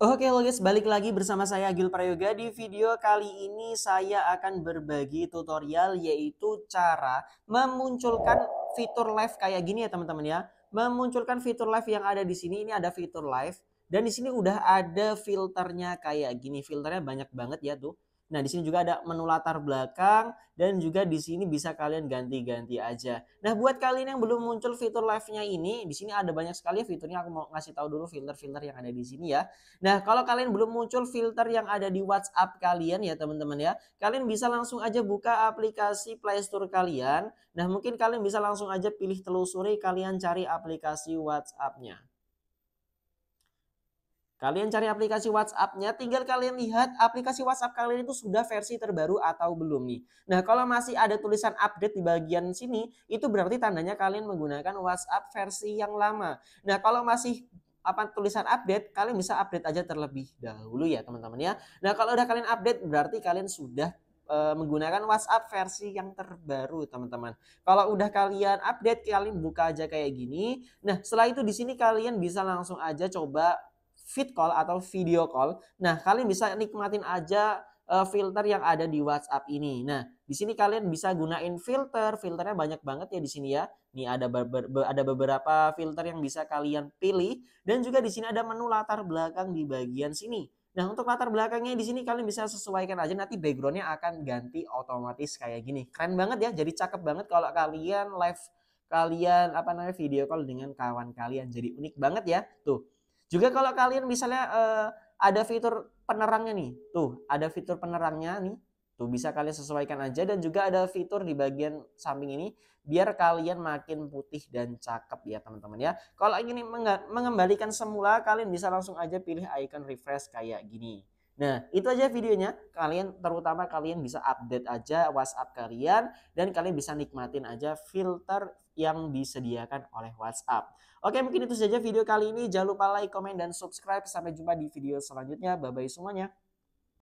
Oke okay, guys, balik lagi bersama saya Agil Prayoga. Di video kali ini saya akan berbagi tutorial yaitu cara memunculkan fitur live kayak gini ya teman-teman ya. Memunculkan fitur live yang ada di sini, ini ada fitur live. Dan di sini udah ada filternya kayak gini, filternya banyak banget ya tuh. Nah, di sini juga ada menu latar belakang dan juga di sini bisa kalian ganti-ganti aja. Nah, buat kalian yang belum muncul fitur live-nya ini, di sini ada banyak sekali ya fiturnya. Aku mau ngasih tahu dulu filter-filter yang ada di sini ya. Nah, kalau kalian belum muncul filter yang ada di WhatsApp kalian ya, teman-teman ya. Kalian bisa langsung aja buka aplikasi Play Store kalian. Nah, mungkin kalian bisa langsung aja pilih telusuri kalian cari aplikasi WhatsApp-nya. Kalian cari aplikasi WhatsApp-nya, tinggal kalian lihat aplikasi WhatsApp kalian itu sudah versi terbaru atau belum nih. Nah, kalau masih ada tulisan update di bagian sini, itu berarti tandanya kalian menggunakan WhatsApp versi yang lama. Nah, kalau masih apa tulisan update kalian bisa update aja terlebih dahulu ya teman-teman ya. Nah kalau udah kalian update berarti kalian sudah eh, menggunakan WhatsApp versi yang terbaru teman-teman. Kalau udah kalian update kalian buka aja kayak gini. Nah setelah itu di sini kalian bisa langsung aja coba fit call atau video call. Nah, kalian bisa nikmatin aja eh, filter yang ada di WhatsApp ini. Nah, di sini kalian bisa gunain filter. Filternya banyak banget ya di sini ya. Ini ada beber, ada beberapa filter yang bisa kalian pilih dan juga di sini ada menu latar belakang di bagian sini. Nah, untuk latar belakangnya di sini kalian bisa sesuaikan aja nanti backgroundnya akan ganti otomatis kayak gini. Keren banget ya. Jadi cakep banget kalau kalian live kalian apa namanya video call dengan kawan kalian. Jadi unik banget ya. Tuh. Juga kalau kalian misalnya uh, ada fitur penerangnya nih. Tuh, ada fitur penerangnya nih. Tuh bisa kalian sesuaikan aja dan juga ada fitur di bagian samping ini biar kalian makin putih dan cakep ya teman-teman ya. Kalau ingin mengembalikan semula kalian bisa langsung aja pilih icon refresh kayak gini. Nah, itu aja videonya. Kalian terutama kalian bisa update aja WhatsApp kalian dan kalian bisa nikmatin aja filter yang disediakan oleh WhatsApp. Oke, mungkin itu saja video kali ini. Jangan lupa like, komen, dan subscribe. Sampai jumpa di video selanjutnya. Bye-bye semuanya.